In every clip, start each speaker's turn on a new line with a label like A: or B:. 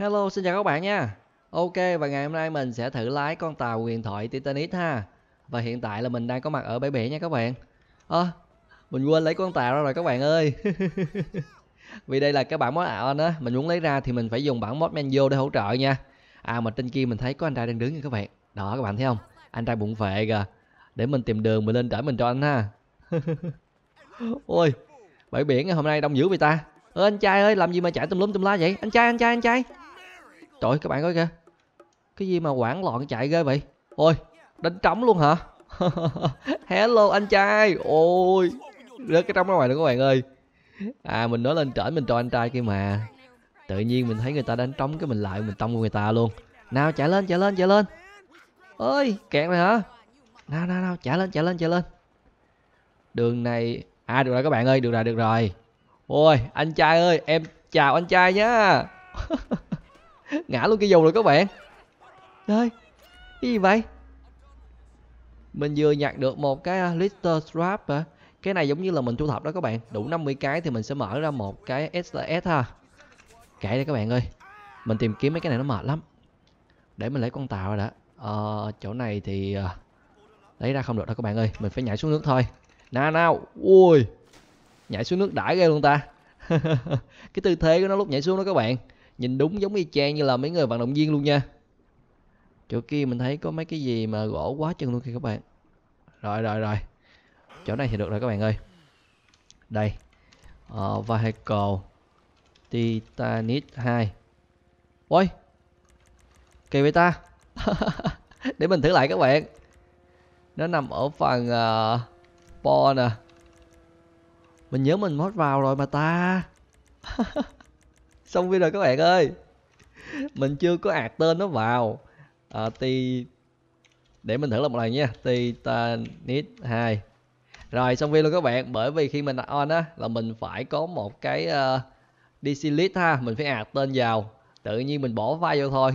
A: Hello, xin chào các bạn nha. Ok, và ngày hôm nay mình sẽ thử lái con tàu huyền thoại Titanic ha. Và hiện tại là mình đang có mặt ở bãi biển nha các bạn. Ơ, à, mình quên lấy con tàu ra rồi các bạn ơi. Vì đây là cái bản mod ảo anh á, mình muốn lấy ra thì mình phải dùng bản mod menu để hỗ trợ nha. À mà trên kia mình thấy có anh trai đang đứng nha các bạn. Đó các bạn thấy không? Anh trai bụng phệ kìa. Để mình tìm đường mình lên trở mình cho anh ha. Ôi, bãi biển ngày hôm nay đông dữ vậy ta. Ơ anh trai ơi, làm gì mà chạy tùm lum tùm la vậy? Anh trai, anh trai, anh trai Trời ơi, các bạn coi kìa Cái gì mà quảng loạn chạy ghê vậy Ôi đánh trống luôn hả Hello anh trai Ôi rớt cái trống ra ngoài nữa các bạn ơi À mình nói lên trển mình cho anh trai kia mà Tự nhiên mình thấy người ta đánh trống cái mình lại mình tông của người ta luôn Nào chạy lên chạy lên chạy lên ơi kẹt rồi hả Nào nào nào chạy lên chạy lên chạy lên Đường này À được rồi các bạn ơi được rồi được rồi Ôi anh trai ơi em chào anh trai nhá ngã luôn cái dù rồi các bạn ơi cái gì vậy mình vừa nhặt được một cái à, Lister Strap hả? Cái này giống như là mình thu thập đó các bạn Đủ 50 cái thì mình sẽ mở ra một cái SLS ha Kệ đi các bạn ơi Mình tìm kiếm mấy cái này nó mệt lắm Để mình lấy con tàu rồi đã ờ, Chỗ này thì à, Lấy ra không được đâu các bạn ơi Mình phải nhảy xuống nước thôi Nào nào Ui Nhảy xuống nước đãi ghê luôn ta Cái tư thế của nó lúc nhảy xuống đó các bạn nhìn đúng giống y chang như là mấy người vận động viên luôn nha chỗ kia mình thấy có mấy cái gì mà gỗ quá chân luôn kìa các bạn rồi rồi rồi chỗ này thì được rồi các bạn ơi đây uh, vehicle titanic 2 ôi kỳ vậy ta để mình thử lại các bạn nó nằm ở phần uh, ờ, po nè mình nhớ mình mót vào rồi mà ta xong video các bạn ơi mình chưa có ạt tên nó vào à, thì để mình thử lại một lần nha titanic 2 rồi xong video các bạn bởi vì khi mình on á là mình phải có một cái uh, dc list ha mình phải ạt tên vào tự nhiên mình bỏ vai vô thôi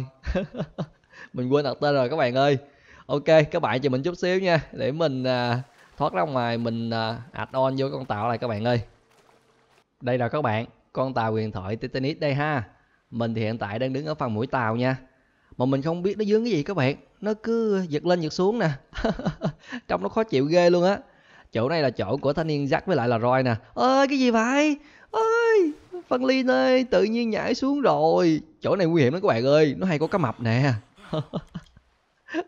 A: mình quên đặt tên rồi các bạn ơi ok các bạn chờ mình chút xíu nha để mình à, thoát ra ngoài mình à, add on vô con tạo này các bạn ơi đây là các bạn con tàu huyền thoại Titanic đây ha. Mình thì hiện tại đang đứng ở phần mũi tàu nha. Mà mình không biết nó dướng cái gì các bạn. Nó cứ giật lên giật xuống nè. Trong nó khó chịu ghê luôn á. Chỗ này là chỗ của thanh niên Jack với lại là Roy nè. Ơi cái gì vậy? Ơi, phân Ly ơi, tự nhiên nhảy xuống rồi. Chỗ này nguy hiểm lắm các bạn ơi, nó hay có cá mập nè.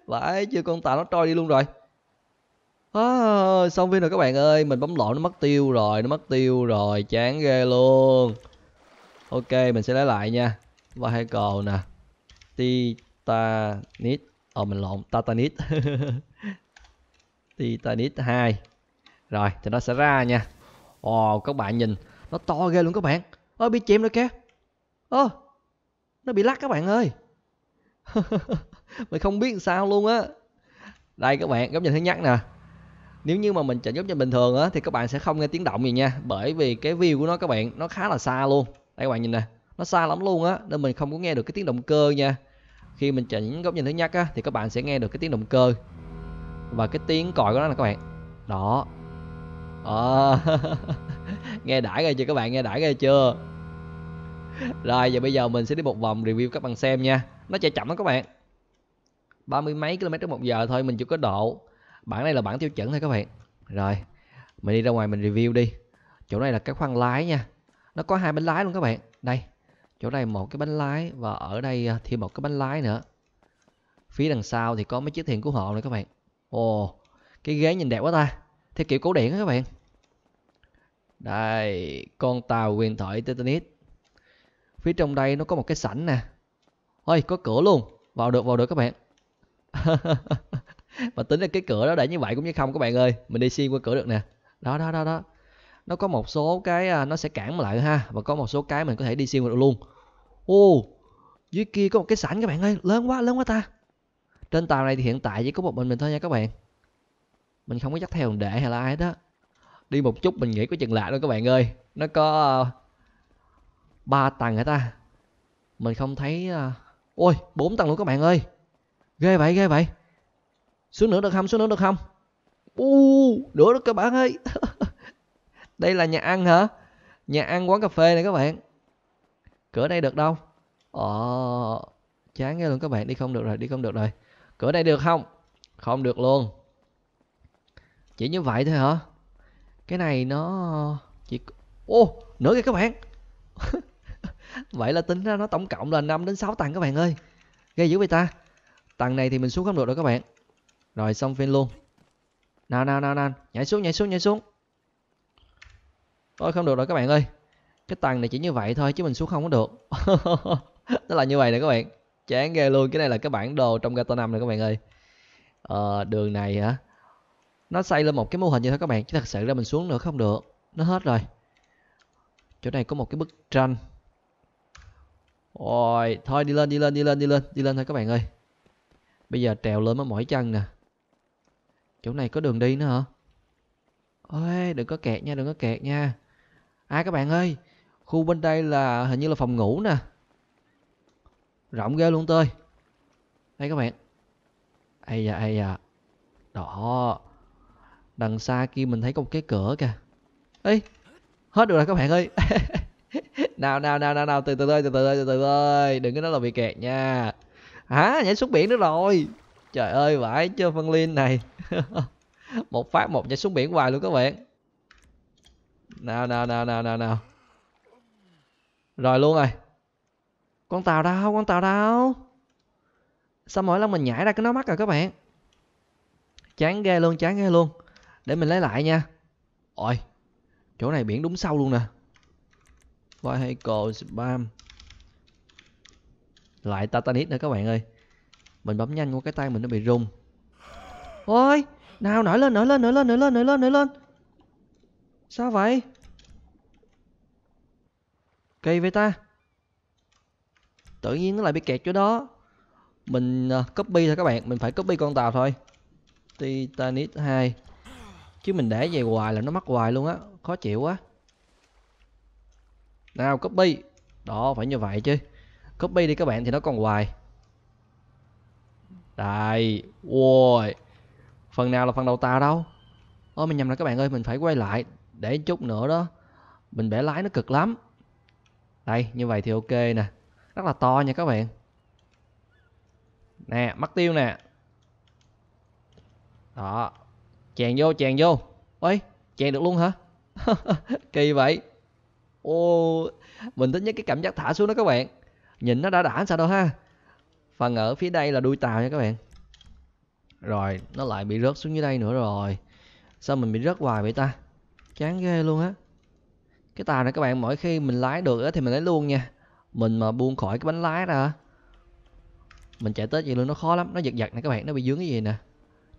A: Vãi, chưa con tàu nó trôi đi luôn rồi à, xong phim rồi các bạn ơi mình bấm lộn nó mất tiêu rồi nó mất tiêu rồi chán ghê luôn ok mình sẽ lấy lại nha và hai cồ nè titanit ờ mình lộn titanit titanit 2 rồi thì nó sẽ ra nha ồ oh, các bạn nhìn nó to ghê luôn các bạn ơ bị chìm rồi kìa ơ nó bị lắc các bạn ơi mình không biết sao luôn á đây các bạn góc nhìn thứ nhất nè nếu như mà mình trợ giúp cho bình thường á thì các bạn sẽ không nghe tiếng động gì nha bởi vì cái view của nó các bạn nó khá là xa luôn đây các bạn nhìn nè nó xa lắm luôn á nên mình không có nghe được cái tiếng động cơ nha khi mình chỉnh góc nhìn thứ nhất á thì các bạn sẽ nghe được cái tiếng động cơ và cái tiếng còi của nó là các bạn đó à, nghe đãi rồi chưa các bạn nghe đãi rồi chưa rồi giờ bây giờ mình sẽ đi một vòng review các bạn xem nha nó chạy chậm lắm các bạn ba mươi mấy km một giờ thôi mình chưa có độ bản này là bản tiêu chuẩn thôi các bạn rồi mình đi ra ngoài mình review đi chỗ này là cái khoang lái nha nó có hai bánh lái luôn các bạn đây chỗ này một cái bánh lái và ở đây à, thêm một cái bánh lái nữa phía đằng sau thì có mấy chiếc thuyền cứu hộ này các bạn ồ cái ghế nhìn đẹp quá ta theo kiểu cổ điển các bạn đây con tàu quyền thoại titanic phía trong đây nó có một cái sảnh nè ôi có cửa luôn vào được vào được các bạn mà tính ra cái cửa đó để như vậy cũng như không các bạn ơi mình đi xuyên qua cửa được nè đó đó đó đó nó có một số cái à, nó sẽ cản lại ha và có một số cái mình có thể đi xuyên qua được luôn ô dưới kia có một cái sảnh các bạn ơi lớn quá lớn quá ta trên tàu này thì hiện tại chỉ có một mình mình thôi nha các bạn mình không có dắt theo đệ hay là ai đó đi một chút mình nghĩ có chừng lạ đó các bạn ơi nó có à, ba tầng hả ta mình không thấy à, ôi bốn tầng luôn các bạn ơi ghê vậy ghê vậy xuống nữa được không xuống nữa được không u nữa đó các bạn ơi đây là nhà ăn hả nhà ăn quán cà phê này các bạn cửa đây được đâu ờ chán nghe luôn các bạn đi không được rồi đi không được rồi cửa đây được không không được luôn chỉ như vậy thôi hả cái này nó chỉ ô nữa kìa các bạn vậy là tính ra nó tổng cộng là 5 đến 6 tầng các bạn ơi ghê dữ vậy ta tầng này thì mình xuống không được rồi các bạn rồi xong phiên luôn Nào nào nào nào Nhảy xuống nhảy xuống nhảy xuống Thôi không được rồi các bạn ơi Cái tầng này chỉ như vậy thôi chứ mình xuống không có được Nó là như vậy nè các bạn Chán ghê luôn Cái này là cái bản đồ trong gta 5 nè các bạn ơi ờ, Đường này hả Nó xây lên một cái mô hình như thế các bạn Chứ thật sự ra mình xuống nữa không được Nó hết rồi Chỗ này có một cái bức tranh Ôi, thôi đi lên đi lên đi lên đi lên đi lên thôi các bạn ơi bây giờ trèo lên mới mỏi chân nè Chỗ này có đường đi nữa hả? Ôi, đừng có kẹt nha, đừng có kẹt nha. À các bạn ơi, khu bên đây là hình như là phòng ngủ nè. Rộng ghê luôn tơi. Đây các bạn. Ây da, ây da. Đó. Đằng xa kia mình thấy có một cái cửa kìa. Ê, hết được rồi các bạn ơi. nào, nào, nào, nào, nào, từ từ từ từ từ từ từ từ đừng có nói là bị kẹt nha. Hả, à, nhảy xuống biển nữa rồi trời ơi vãi chưa phân liên này một phát một nhảy xuống biển hoài luôn các bạn nào nào nào nào nào nào rồi luôn rồi con tàu đâu con tàu đâu sao mỗi lần mình nhảy ra cái nó mắc rồi các bạn chán ghê luôn chán ghê luôn để mình lấy lại nha ôi chỗ này biển đúng sâu luôn nè vehicle spam lại titanic nữa các bạn ơi mình bấm nhanh qua cái tay mình nó bị rung ôi nào nổi lên nổi lên nổi lên nổi lên nổi lên nổi lên sao vậy kỳ vậy ta tự nhiên nó lại bị kẹt chỗ đó mình à, copy thôi các bạn mình phải copy con tàu thôi titanic 2 chứ mình để về hoài là nó mắc hoài luôn á khó chịu quá nào copy đó phải như vậy chứ copy đi các bạn thì nó còn hoài đây, ui. Phần nào là phần đầu tàu đâu. Ôi mình nhầm là các bạn ơi, mình phải quay lại để chút nữa đó. Mình bẻ lái nó cực lắm. Đây, như vậy thì ok nè. Rất là to nha các bạn. Nè, mắc tiêu nè. Đó. Chèn vô, chèn vô. Ôi, chèn được luôn hả? Kỳ vậy. Ô, mình thích nhất cái cảm giác thả xuống đó các bạn. Nhìn nó đã đã sao đâu ha phần ở phía đây là đuôi tàu nha các bạn rồi nó lại bị rớt xuống dưới đây nữa rồi sao mình bị rớt hoài vậy ta chán ghê luôn á cái tàu này các bạn mỗi khi mình lái được thì mình lấy luôn nha mình mà buông khỏi cái bánh lái ra mình chạy tới vậy luôn nó khó lắm nó giật giật nè các bạn nó bị dướng cái gì nè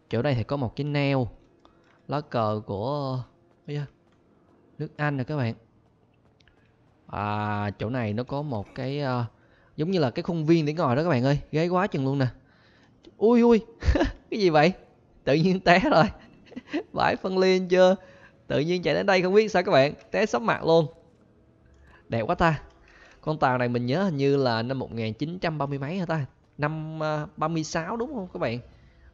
A: chỗ đây thì có một cái neo lá cờ của nước anh nè các bạn à chỗ này nó có một cái uh, giống như là cái khuôn viên để ngồi đó các bạn ơi ghế quá chừng luôn nè ui ui cái gì vậy tự nhiên té rồi vải phân ly chưa tự nhiên chạy đến đây không biết sao các bạn té sấp mặt luôn đẹp quá ta con tàu này mình nhớ hình như là năm 1930 mấy hả ta năm 36 à, đúng không các bạn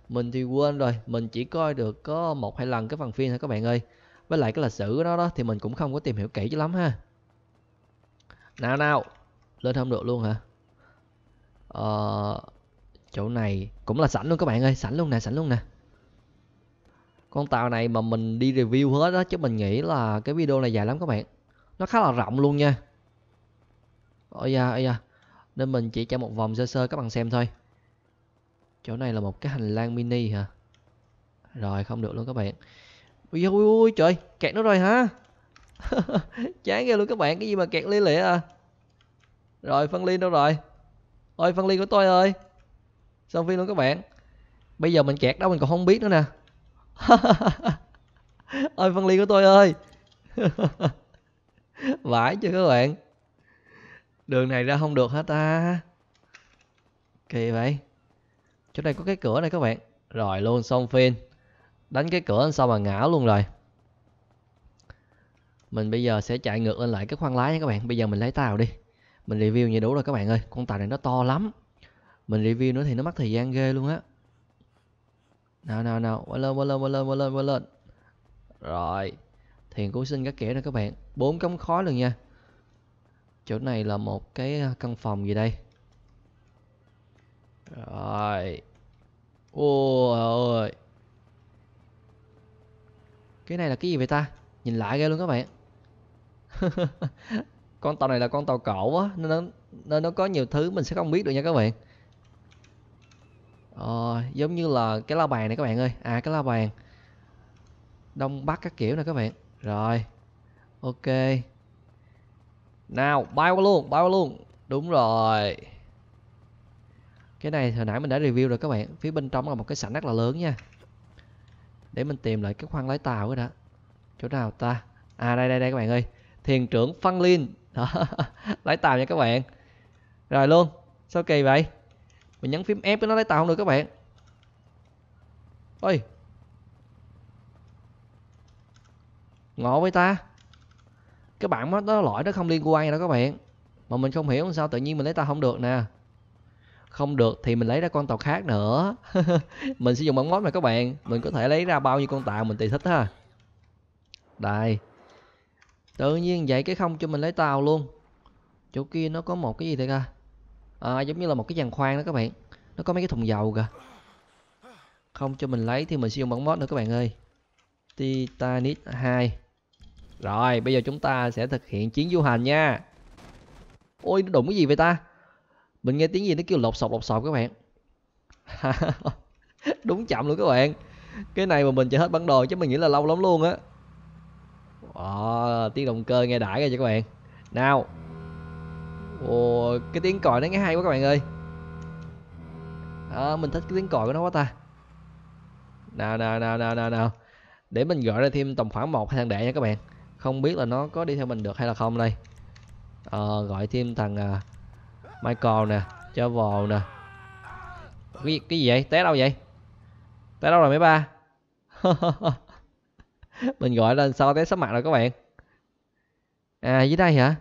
A: mình thì quên rồi mình chỉ coi được có một hai lần cái phần phim thôi các bạn ơi với lại cái lịch sử của nó đó thì mình cũng không có tìm hiểu kỹ cho lắm ha nào nào lên không được luôn hả Ờ, chỗ này cũng là sẵn luôn các bạn ơi, sẵn luôn nè, sẵn luôn nè. Con tàu này mà mình đi review hết đó, chứ mình nghĩ là cái video này dài lắm các bạn. Nó khá là rộng luôn nha. Ôi da, ôi da. Nên mình chỉ cho một vòng sơ sơ các bạn xem thôi. Chỗ này là một cái hành lang mini hả? Rồi không được luôn các bạn. Ui ui ui trời, kẹt nó rồi hả? Chán ghê luôn các bạn, cái gì mà kẹt lia lịa à? Rồi phân ly đâu rồi? ơi phân ly của tôi ơi xong phim luôn các bạn bây giờ mình kẹt đó mình còn không biết nữa nè ôi ly của tôi ơi vãi chứ các bạn đường này ra không được hả ta kỳ vậy chỗ này có cái cửa này các bạn rồi luôn xong phim đánh cái cửa xong mà ngã luôn rồi mình bây giờ sẽ chạy ngược lên lại cái khoang lái nha các bạn bây giờ mình lấy tàu đi mình review như đủ rồi các bạn ơi con tàu này nó to lắm mình review nữa thì nó mất thời gian ghê luôn á nào nào nào quá lên quá lên quá lên quá lên quá lên rồi thiền cứu sinh các kẻ này các bạn bốn cống khói luôn nha chỗ này là một cái à, căn phòng gì đây rồi ôi ơi cái này là cái gì vậy ta nhìn lại ghê luôn các bạn con tàu này là con tàu cổ á nên nó, nên nó có nhiều thứ mình sẽ không biết được nha các bạn ờ, giống như là cái la bàn này các bạn ơi à cái la bàn đông bắc các kiểu nè các bạn rồi ok nào bay qua luôn bay qua luôn đúng rồi cái này hồi nãy mình đã review rồi các bạn phía bên trong là một cái sảnh rất là lớn nha để mình tìm lại cái khoang lái tàu cái đã chỗ nào ta à đây đây đây các bạn ơi thiền trưởng liên đó lấy tàu nha các bạn rồi luôn sao kỳ vậy mình nhấn phím F nó lấy tàu không được các bạn ôi ngộ với ta cái bạn đó, đó lỗi nó không liên quan đâu các bạn mà mình không hiểu sao tự nhiên mình lấy tàu không được nè không được thì mình lấy ra con tàu khác nữa mình sử dụng bản mod này các bạn mình có thể lấy ra bao nhiêu con tàu mình tùy thích ha đây tự nhiên vậy cái không cho mình lấy tàu luôn chỗ kia nó có một cái gì đây kìa à, giống như là một cái giàn khoan đó các bạn nó có mấy cái thùng dầu kìa không cho mình lấy thì mình sử dụng bóng mod nữa các bạn ơi Titanic 2 rồi bây giờ chúng ta sẽ thực hiện chuyến du hành nha ôi nó đụng cái gì vậy ta mình nghe tiếng gì nó kêu lột sọc lột sọc các bạn đúng chậm luôn các bạn cái này mà mình chạy hết bản đồ chứ mình nghĩ là lâu lắm luôn á Ồ, ờ, tiếng động cơ nghe đãi ra cho các bạn Nào Ồ, cái tiếng còi nó nghe hay quá các bạn ơi à, Mình thích cái tiếng còi của nó quá ta Nào, nào, nào, nào, nào, nào Để mình gọi ra thêm tầm khoảng một thằng đệ nha các bạn Không biết là nó có đi theo mình được hay là không đây à, gọi thêm thằng à, Michael nè Cho vào nè cái, cái gì vậy? Té đâu vậy? Té đâu rồi mấy ba? mình gọi lên sau té sắc mặt rồi các bạn à dưới đây hả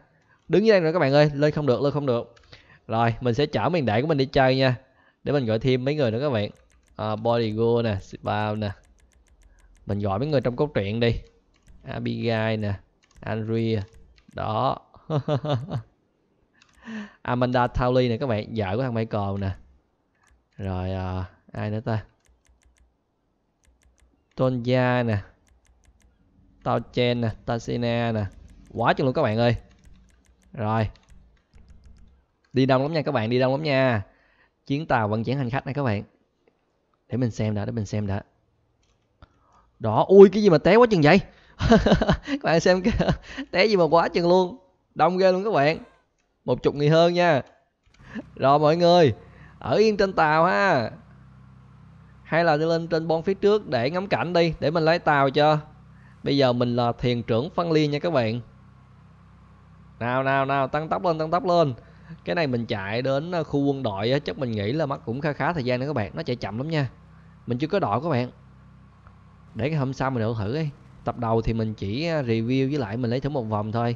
A: đứng dưới đây rồi các bạn ơi lên không được lên không được rồi mình sẽ chở miền đại của mình đi chơi nha để mình gọi thêm mấy người nữa các bạn à, body go nè bao nè mình gọi mấy người trong cốt truyện đi abigail nè andrea đó amanda Towley nè các bạn vợ của thằng michael nè rồi à, ai nữa ta Tonya nè tao chen nè tao sina nè quá chừng luôn các bạn ơi rồi đi đông lắm nha các bạn đi đông lắm nha chuyến tàu vận chuyển hành khách này các bạn để mình xem đã để mình xem đã đó ui cái gì mà té quá chừng vậy các bạn xem cái té gì mà quá chừng luôn đông ghê luôn các bạn một chục người hơn nha rồi mọi người ở yên trên tàu ha hay là đi lên trên bon phía trước để ngắm cảnh đi để mình lấy tàu cho Bây giờ mình là thiền trưởng phân ly nha các bạn Nào nào nào tăng tốc lên tăng tốc lên Cái này mình chạy đến ờ, khu quân đội á, Chắc mình nghĩ là mất cũng khá khá thời gian nữa các bạn Nó chạy chậm lắm nha Mình chưa có đội các bạn Để cái hôm sau mình đổ thử đi Tập đầu thì mình chỉ ờ, review với lại mình lấy thử một vòng thôi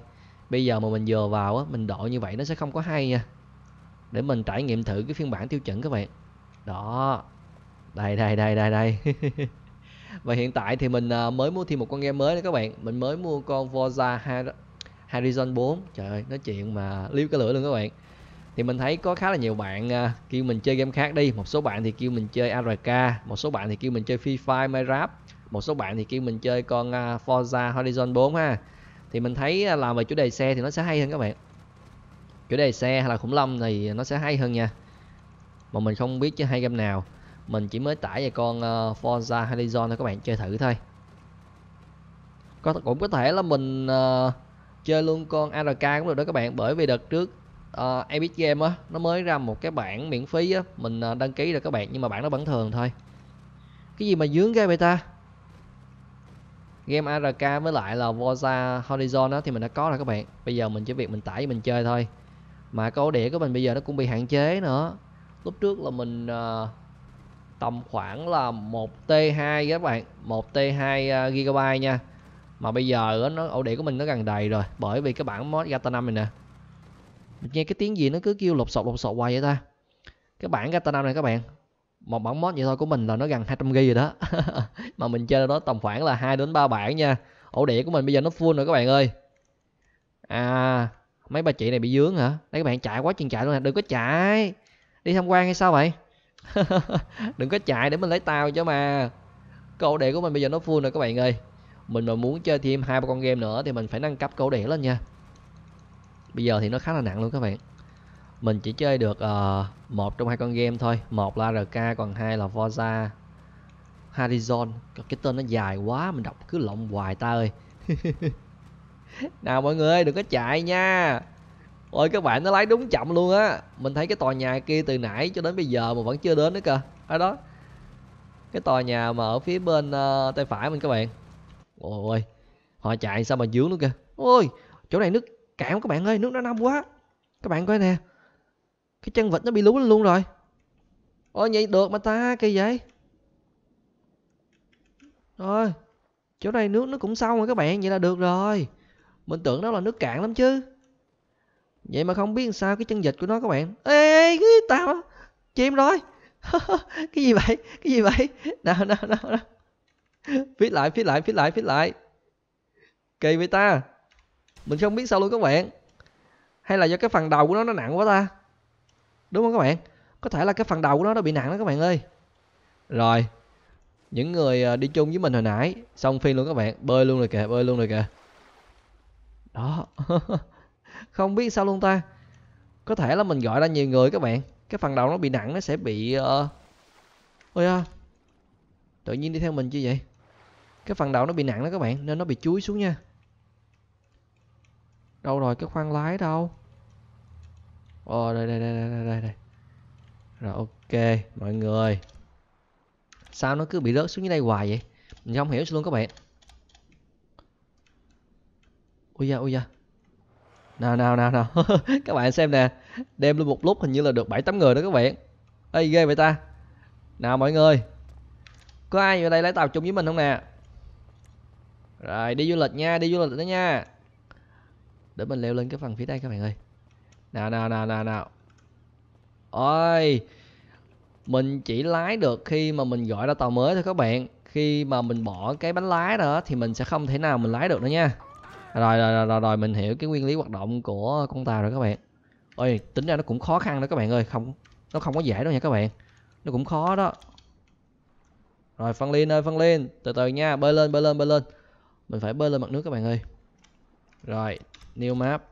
A: Bây giờ mà mình vừa vào á, Mình đội như vậy nó sẽ không có hay nha Để mình trải nghiệm thử cái phiên bản tiêu chuẩn các bạn Đó Đây đây đây đây đây và hiện tại thì mình à, mới mua thêm một con game mới đấy các bạn mình mới mua con Forza Horizon 4 trời ơi nói chuyện mà liêu cái lửa luôn các bạn thì mình thấy có khá là nhiều bạn à, kêu mình chơi game khác đi một số bạn thì kêu mình chơi ARK một số bạn thì kêu mình chơi Free Fire Minecraft một số bạn thì kêu mình chơi con à, Forza Horizon 4 ha thì mình thấy làm về chủ đề xe thì nó sẽ hay hơn các bạn chủ đề xe hay là khủng long thì nó sẽ hay hơn nha mà mình không biết chơi hai game nào mình chỉ mới tải về con uh, Forza Horizon thôi các bạn chơi thử thôi có cũng có thể là mình uh, chơi luôn con ARK cũng được đó các bạn bởi vì đợt trước uh, Epic Game á nó mới ra một cái bản miễn phí á mình uh, đăng ký rồi các bạn nhưng mà bản nó vẫn thường thôi cái gì mà dướng game vậy ta game ARK với lại là Forza Horizon đó thì mình đã có rồi các bạn bây giờ mình chỉ việc mình tải mình chơi thôi mà câu đĩa của mình bây giờ nó cũng bị hạn chế nữa lúc trước là mình uh, tầm khoảng là 1T2 các bạn 1T2 à, GB nha mà bây giờ nó ổ đĩa của mình nó gần đầy rồi bởi vì cái bản mod Gata 5 này nè nghe cái tiếng gì nó cứ kêu lột sọt lột sọt hoài vậy ta cái bản Gata 5 này các bạn một bản mod vậy thôi của mình là nó gần 200 GB rồi đó mà mình chơi đó tầm khoảng là 2 đến 3 bản nha ổ đĩa của mình bây giờ nó full rồi các bạn ơi à mấy bà chị này bị dướng hả đấy các bạn chạy quá chừng chạy luôn nè đừng có chạy đi tham quan hay sao vậy đừng có chạy để mình lấy tao chứ mà câu đề của mình bây giờ nó full rồi các bạn ơi mình mà muốn chơi thêm hai ba con game nữa thì mình phải nâng cấp câu đề lên nha bây giờ thì nó khá là nặng luôn các bạn mình chỉ chơi được uh, một trong hai con game thôi một là rk còn hai là forza horizon cái tên nó dài quá mình đọc cứ lộn hoài ta ơi nào mọi người đừng có chạy nha ôi các bạn nó lái đúng chậm luôn á mình thấy cái tòa nhà kia từ nãy cho đến bây giờ mà vẫn chưa đến nữa cơ ở đó cái tòa nhà mà ở phía bên uh, tay phải mình các bạn ôi họ chạy sao mà dướng luôn kìa ôi chỗ này nước cạn các bạn ơi nước nó nông quá các bạn coi nè cái chân vịt nó bị lún luôn rồi ôi vậy được mà ta kỳ vậy rồi chỗ này nước nó cũng xong rồi các bạn vậy là được rồi mình tưởng đó là nước cạn lắm chứ Vậy mà không biết sao cái chân dịch của nó các bạn. Ê, ê cái tao á, chim rồi. cái gì vậy? Cái gì vậy? Nào nào nào nào. Viết lại, viết lại, viết lại, viết lại. Kỳ vậy ta. Mình không biết sao luôn các bạn. Hay là do cái phần đầu của nó nó nặng quá ta. Đúng không các bạn? Có thể là cái phần đầu của nó nó bị nặng đó các bạn ơi. Rồi. Những người à, đi chung với mình hồi nãy xong phiên luôn các bạn, bơi luôn rồi kìa, bơi luôn rồi kìa. Đó. không biết sao luôn ta có thể là mình gọi ra nhiều người các bạn cái phần đầu nó bị nặng nó sẽ bị uh... ôi à, tự nhiên đi theo mình chứ vậy cái phần đầu nó bị nặng đó các bạn nên nó bị chuối xuống nha đâu rồi cái khoang lái đâu ồ ờ, oh, đây đây đây đây đây đây rồi ok mọi người sao nó cứ bị rớt xuống dưới đây hoài vậy mình không hiểu luôn các bạn ui da ui da nào nào nào nào các bạn xem nè đem luôn một lúc hình như là được bảy tám người đó các bạn ây ghê vậy ta nào mọi người có ai ở đây lái tàu chung với mình không nè rồi đi du lịch nha đi du lịch đó nha để mình leo lên cái phần phía đây các bạn ơi nào nào nào nào nào ôi mình chỉ lái được khi mà mình gọi ra tàu mới thôi các bạn khi mà mình bỏ cái bánh lái đó thì mình sẽ không thể nào mình lái được nữa nha rồi, rồi rồi rồi mình hiểu cái nguyên lý hoạt động của con tàu rồi các bạn ôi tính ra nó cũng khó khăn đó các bạn ơi không nó không có dễ đâu nha các bạn nó cũng khó đó rồi phân lên ơi phân lên từ từ nha bơi lên bơi lên bơi lên mình phải bơi lên mặt nước các bạn ơi rồi new map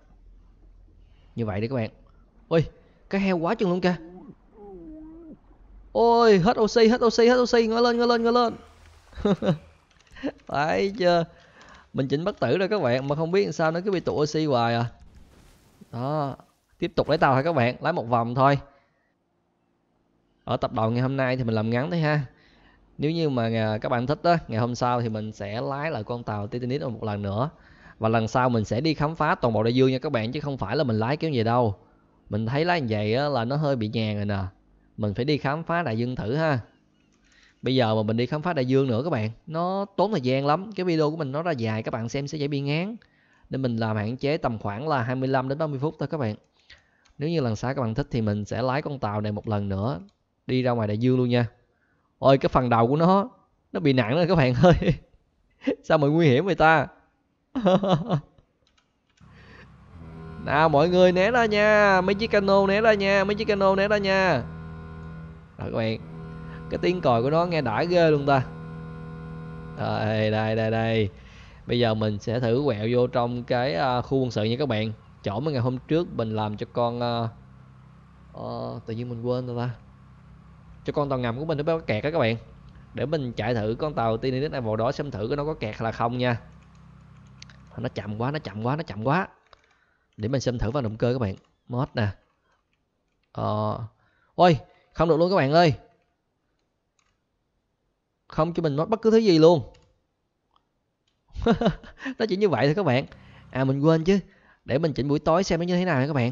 A: như vậy đi các bạn ôi cái heo quá chừng luôn kìa ôi hết oxy hết oxy hết oxy ngồi lên ngồi lên ngồi lên Phải chưa mình chỉnh bất tử rồi các bạn mà không biết sao nó cứ bị tụ oxy hoài à đó tiếp tục lấy tàu thôi các bạn lái một vòng thôi ở tập đầu ngày hôm nay thì mình làm ngắn thôi ha nếu như mà à, các bạn thích đó ngày hôm sau thì mình sẽ lái lại con tàu Titanic một lần nữa và lần sau mình sẽ đi khám phá toàn bộ đại dương nha các bạn chứ không phải là mình lái kiểu gì đâu mình thấy lái như vậy là nó hơi bị nhàn rồi nè mình phải đi khám phá đại dương thử ha bây giờ mà mình đi khám phá đại dương nữa các bạn nó tốn thời gian lắm cái video của mình nó ra dài các bạn xem sẽ dễ bị ngán nên mình làm hạn chế tầm khoảng là 25 đến 30 phút thôi các bạn nếu như lần sau các bạn thích thì mình sẽ lái con tàu này một lần nữa đi ra ngoài đại dương luôn nha ôi cái phần đầu của nó nó bị nặng rồi các bạn ơi sao mà nguy hiểm vậy ta nào mọi người né ra nha mấy chiếc cano né ra nha mấy chiếc cano né ra nha rồi các bạn cái tiếng còi của nó nghe đã ghê luôn ta đây đây đây đây bây giờ mình sẽ thử quẹo vô trong cái uh, khu quân sự nha các bạn chỗ mà ngày hôm trước mình làm cho con uh, uh, tự nhiên mình quên rồi ta cho con tàu ngầm của mình nó có kẹt đó các bạn để mình chạy thử con tàu Tinic này vào đó xem thử cái nó có kẹt là không nha nó chậm quá nó chậm quá nó chậm quá để mình xem thử vào động cơ các bạn mod nè ờ ôi không được luôn các bạn ơi không cho mình nói bất cứ thứ gì luôn nó chỉ như vậy thôi các bạn à mình quên chứ để mình chỉnh buổi tối xem nó như thế nào nha các bạn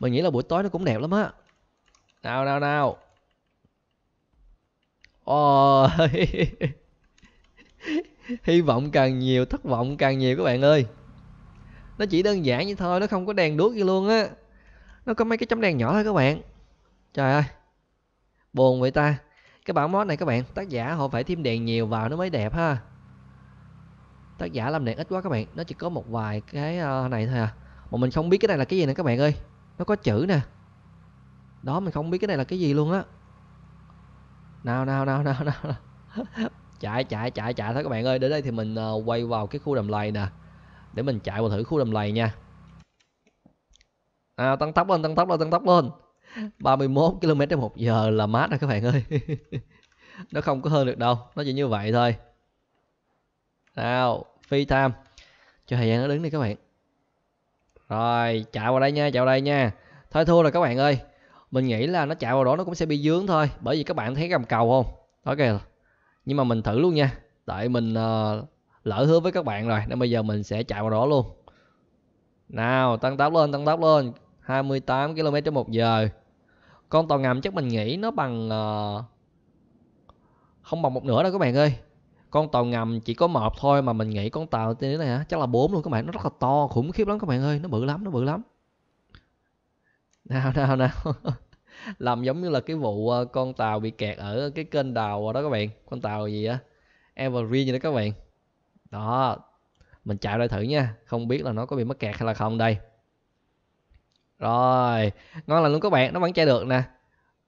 A: mình nghĩ là buổi tối nó cũng đẹp lắm á nào nào nào ôi hy vọng càng nhiều thất vọng càng nhiều các bạn ơi nó chỉ đơn giản như thôi nó không có đèn đuốc gì luôn á nó có mấy cái chấm đèn nhỏ thôi các bạn trời ơi buồn vậy ta cái bản mod này các bạn tác giả họ phải thêm đèn nhiều vào nó mới đẹp ha tác giả làm đèn ít quá các bạn nó chỉ có một vài cái ờ, này thôi à mà mình không biết cái này là cái gì nè các bạn ơi nó có chữ nè đó mình không biết cái này là cái gì luôn á nào nào nào nào nào chạy chạy chạy chạy thôi các bạn ơi đến đây thì mình ờ, quay vào cái khu đầm lầy nè để mình chạy vào thử khu đầm lầy nha à, tăng tốc lên tăng tốc lên tăng tốc lên 31 km trên một giờ là mát rồi các bạn ơi nó không có hơn được đâu nó chỉ như vậy thôi nào phi time cho thời gian nó đứng đi các bạn rồi chạy vào đây nha chạy vào đây nha thôi thua rồi các bạn ơi mình nghĩ là nó chạy vào đó nó cũng sẽ bị dướng thôi bởi vì các bạn thấy gầm cầu không đó kìa nhưng mà mình thử luôn nha tại mình uh, lỡ hứa với các bạn rồi nên bây giờ mình sẽ chạy vào đó luôn nào tăng tốc lên tăng tốc lên 28 km trên một giờ con tàu ngầm chắc mình nghĩ nó bằng uh, không bằng một nửa đâu các bạn ơi con tàu ngầm chỉ có một thôi mà mình nghĩ con tàu thế này hả chắc là bốn luôn các bạn nó rất là to khủng khiếp lắm các bạn ơi nó bự lắm nó bự lắm nào nào nào làm giống như là cái vụ ờ, con tàu bị kẹt ở cái kênh đào đó các bạn con tàu gì á evergreen gì đó các bạn đó mình chạy lại thử nha không biết là nó có bị mắc kẹt hay là không đây rồi, ngon là luôn các bạn, nó vẫn chạy được nè.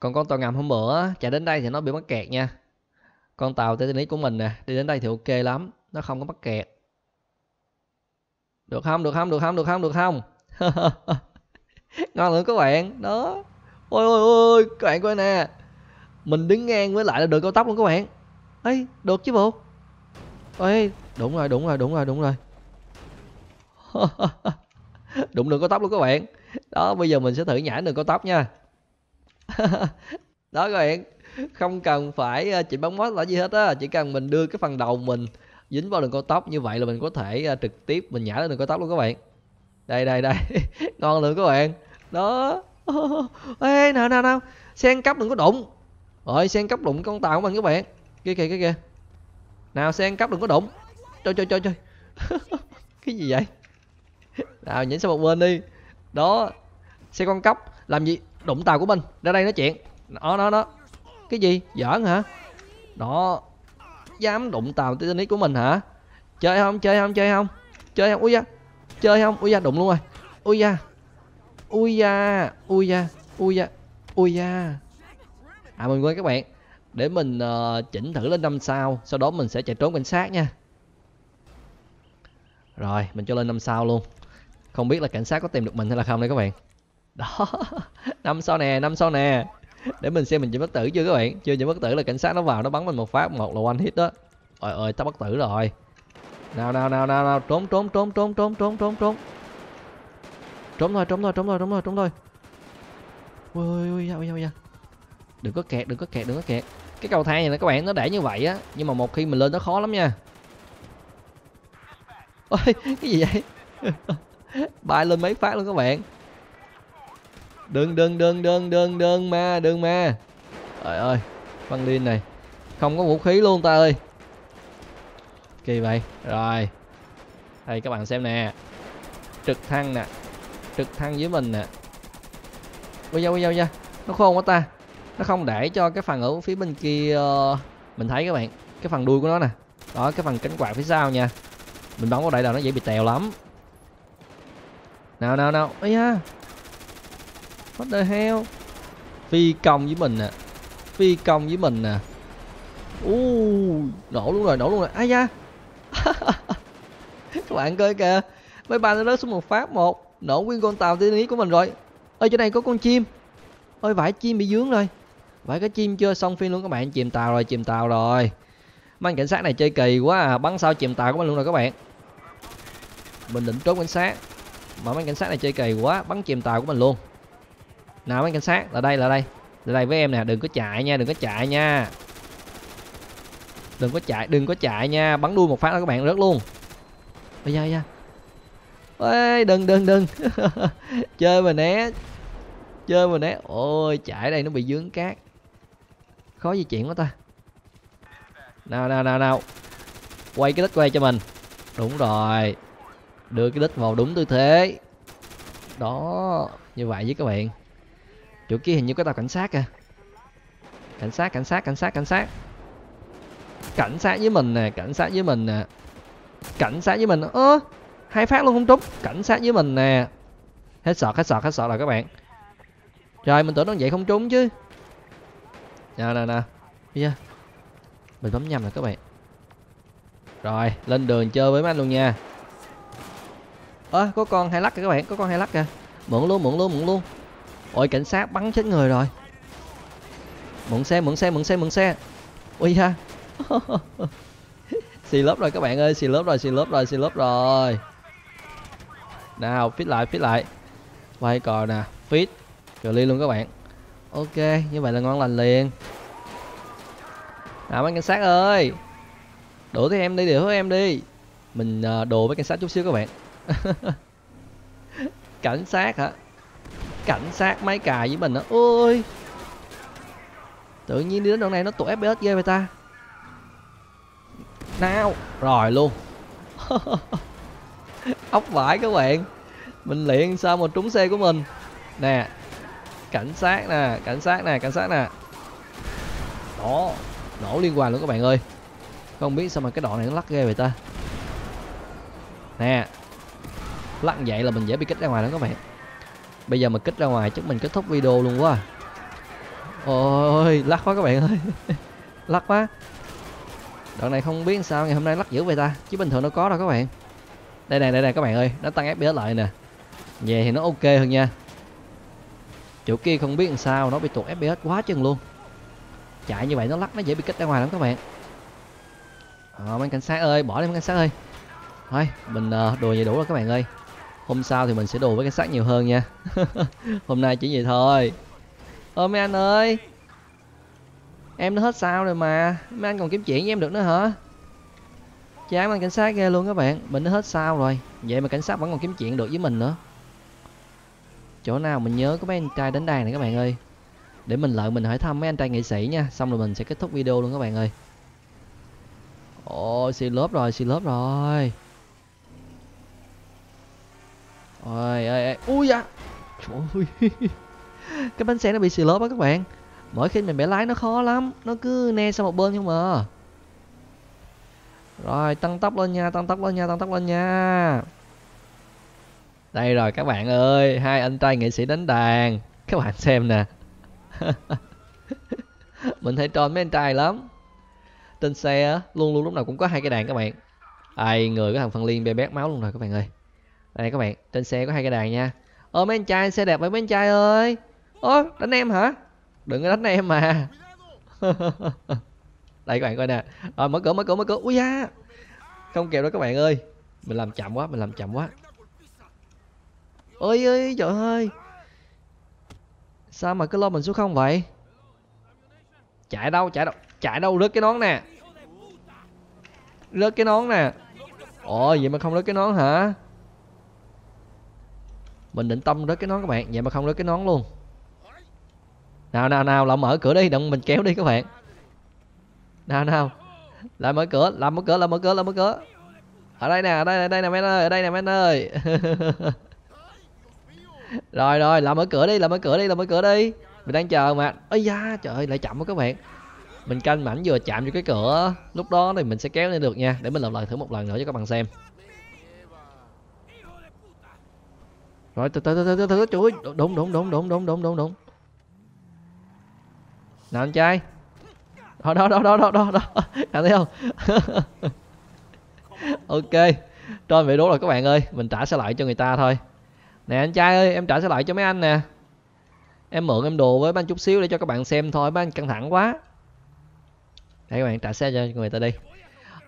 A: Còn con tàu ngầm hôm bữa chạy đến đây thì nó bị mắc kẹt nha. Con tàu Titanic của mình nè, đi đến đây thì ok lắm, nó không có mắc kẹt. Được không? Được không? Được không? Được không? Được không? ngon lắm các bạn, đó. Ôi ôi ôi, các bạn coi nè. Mình đứng ngang với lại là đường cao tốc luôn các bạn. Ấy, được chứ bộ. Ê, đúng rồi, đúng rồi, đúng rồi, đúng rồi. đúng đường cao tốc luôn các bạn. đó bây giờ mình sẽ thử nhảy đường cao tốc nha đó các bạn không cần phải ờ, chỉ bấm mod là gì hết á chỉ cần mình đưa cái phần đầu mình dính vào đường cao tốc như vậy là mình có thể ờ, trực tiếp mình nhảy lên đường cao tốc luôn các bạn đây đây đây ngon luôn các bạn đó ê nào nào nào sen cấp đừng có đụng rồi sen cấp đụng con tàu của mình các bạn kia kìa kia kìa nào sen cấp đừng có đụng chơi chơi chơi chơi cái gì vậy nào nhảy sang một bên đi đó xe con cấp làm gì đụng tàu của mình ra đây nói chuyện đó đó đó cái gì giỡn hả đó dám đụng tàu titanic của mình hả chơi không chơi không chơi không chơi không ui da chơi không ui da đụng luôn rồi ui da ui da ui da ui da ui da à mình quên các bạn để mình uh, chỉnh thử lên năm sao sau đó mình sẽ chạy trốn cảnh sát nha rồi mình cho lên năm sao luôn không biết là cảnh sát có tìm được mình hay là không đây các bạn đó năm sau nè năm sau nè để mình xem mình chỉ bất tử chưa các bạn chưa chỉ bất tử là cảnh sát nó vào nó bắn mình một phát một là one hit đó ôi ơi tao bất tử rồi nào nào nào nào nào trốn trốn trốn trốn trốn trốn trốn trốn trốn thôi trốn thôi trốn thôi trốn thôi trốn thôi ui ui ui da ui da ui đừng có kẹt đừng có kẹt đừng có kẹt cái cầu thang này nè các bạn nó để như vậy á nhưng mà một khi mình lên nó khó lắm nha ôi cái gì vậy bay lên mấy phát luôn các bạn đừng đừng đừng đừng đừng đừng ma đừng ma trời ơi băng liên này không có vũ khí luôn ta ơi kỳ vậy rồi đây các bạn xem nè trực thăng nè trực thăng dưới mình nè bây giờ bây giờ nha nó khôn quá ta nó không để cho cái phần ở phía bên kia ờ, mình thấy các bạn cái phần đuôi của nó nè đó cái phần cánh quạt phía sau nha mình bắn vào đây là nó dễ bị tèo lắm nào nào nào ấy ha what the hell phi công với mình nè phi công với mình nè à. u nổ luôn rồi nổ luôn rồi ai da các bạn coi kìa mấy ba nó xuống một phát một nổ nguyên con tàu tiên ý của mình rồi ơi chỗ này có con chim ơi vải chim bị dướng rồi vải cái chim chưa xong phim luôn các bạn chìm tàu rồi chìm tàu rồi mấy cảnh sát này chơi kỳ quá à. bắn sao chìm tàu của mình luôn rồi các bạn mình định trốn cảnh sát mà mấy cảnh sát này chơi kỳ quá bắn chìm tàu của mình luôn nào mấy cảnh sát là đây là đây là đây với em nè đừng có chạy nha đừng có chạy nha đừng có chạy đừng có chạy nha bắn đuôi một phát là các bạn rớt luôn bây giờ nha ê đừng đừng đừng chơi mà né chơi mà né ôi chạy đây nó bị dướng cát khó di chuyển quá ta nào nào nào nào quay cái lít quay cho mình đúng rồi đưa cái đít vào đúng tư thế đó như vậy với các bạn chỗ kia hình như có tàu cảnh sát kìa cảnh sát cảnh sát cảnh sát cảnh sát cảnh sát với mình nè cảnh sát với mình nè cảnh sát với mình ơ à, hai phát luôn không trúng cảnh sát với mình nè hết sợ hết sợ hết sợ rồi các bạn trời mình tưởng nó vậy không trúng chứ nè nè nè giờ mình bấm nhầm rồi các bạn rồi lên đường chơi với mấy anh luôn nha ơ có con hay lắc kìa các bạn có con hay lắc kìa mượn luôn mượn luôn mượn luôn ôi cảnh sát bắn chết người rồi mượn xe mượn xe mượn xe mượn xe ui ha xì lớp rồi các bạn ơi xì lớp rồi xì lớp rồi xì lớp rồi nào fit lại fit lại quay cò nè fit ly luôn các bạn ok như vậy là ngon lành liền nào mấy cảnh sát ơi đổ theo em đi đổ theo em đi mình à, đồ với cảnh sát chút xíu các bạn cảnh sát hả cảnh sát máy cài với mình á ôi tự nhiên đứa đoạn này nó tụi fps ghê vậy ta nào rồi luôn ốc vải các bạn mình liền sao mà trúng xe của mình nè cảnh sát nè cảnh sát nè cảnh sát nè đó nổ liên hoàn luôn các bạn ơi không biết sao mà cái đoạn này nó lắc ghê vậy ta nè lắc vậy là mình dễ bị kích ra ngoài lắm các bạn bây giờ mà kích ra ngoài chắc mình kết thúc video luôn quá à. ôi lắc quá các bạn ơi lắc quá đoạn này không biết sao ngày hôm nay lắc dữ vậy ta chứ bình thường nó có đâu các bạn đây này đây này các bạn ơi nó tăng fps lại nè về thì nó ok hơn nha chỗ kia không biết làm sao nó bị tụt fps quá chừng luôn chạy như vậy nó lắc nó dễ bị kích ra ngoài lắm các bạn à, mấy cảnh sát ơi bỏ đi mấy cảnh sát ơi thôi mình ờ, đùa vậy đủ rồi các bạn ơi hôm sau thì mình sẽ đùa với cái xác nhiều hơn nha hôm nay chỉ vậy thôi ơ mấy anh ơi em nó hết sao rồi mà mấy anh còn kiếm chuyện với em được nữa hả chán anh cảnh sát ghê luôn các bạn mình nó hết sao rồi vậy mà cảnh sát vẫn còn kiếm chuyện được với mình nữa chỗ nào mình nhớ có mấy anh trai đến đàn này các bạn ơi để mình lợi mình hỏi thăm mấy anh trai nghệ sĩ nha xong rồi mình sẽ kết thúc video luôn các bạn ơi ôi xin lớp rồi xin lớp rồi Ôi ơi Ui da Trời ơi Cái bánh xe nó bị xì lốp á các bạn Mỗi khi mình bẻ lái nó khó lắm Nó cứ ne sang một bên không à Rồi tăng tốc lên nha Tăng tốc lên nha Tăng tốc lên nha Đây rồi các bạn ơi Hai anh trai nghệ sĩ đánh đàn Các bạn xem nè Mình thấy tròn mấy anh trai lắm Trên xe luôn luôn lúc nào cũng có hai cái đàn các bạn Ai người cái thằng Phân Liên bê bét máu luôn rồi các bạn ơi đây các bạn trên xe có hai cái đàn nha ơ mấy anh trai xe đẹp với mấy anh trai ơi ô đánh em hả đừng có đánh em mà đây các bạn coi nè rồi mở cửa mở cửa mở cửa ui da không kẹo đó các bạn ơi mình làm chậm quá mình làm chậm quá ôi ơi trời ơi sao mà cứ lo mình xuống không vậy chạy đâu chạy đâu chạy đâu rớt cái nón nè rớt cái nón nè ồ vậy mà không rớt cái nón hả mình định tâm rớt cái nón các bạn vậy mà không rớt cái nón luôn nào nào nào lại mở cửa đi đừng mình kéo đi các bạn nào nào lại mở cửa làm mở cửa làm mở cửa làm mở cửa ở đây nè ở đây nè đây nè men ơi ở đây nè men ơi rồi rồi làm mở cửa đi làm mở cửa đi làm mở cửa đi mình đang chờ mà ấy da trời ơi lại chậm quá các bạn mình canh mảnh vừa chạm cho cái cửa lúc đó thì mình sẽ kéo lên được nha để mình làm lại thử một lần nữa cho các bạn xem Rồi từ từ từ từ từ từ chuối. Đúng đúng đúng đúng đúng đúng đúng đúng. Nào anh trai. Đó đó đó đó đó đó. đó. Cảm thấy không? ok. Trên bị đố rồi các bạn ơi, mình trả xe lại cho người ta thôi. Nè anh trai ơi, em trả xe lại cho mấy anh nè. Em mượn em đồ với ban chút xíu để cho các bạn xem thôi, mấy anh căng thẳng quá. Để các bạn trả xe cho người ta đi.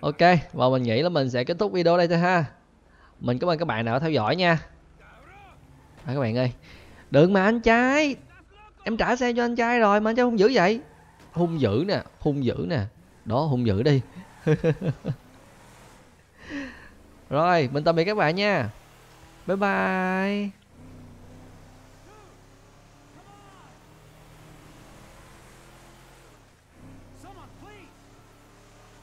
A: Ok, và mình nghĩ là mình sẽ kết thúc video đây thôi ha. Mình cảm ơn các bạn đã theo dõi nha à, các bạn ơi đừng mà anh trai em trả xe cho anh trai rồi mà anh trai hung dữ vậy hung dữ nè hung dữ nè đó hung dữ đi rồi mình tạm biệt các bạn nha bye bye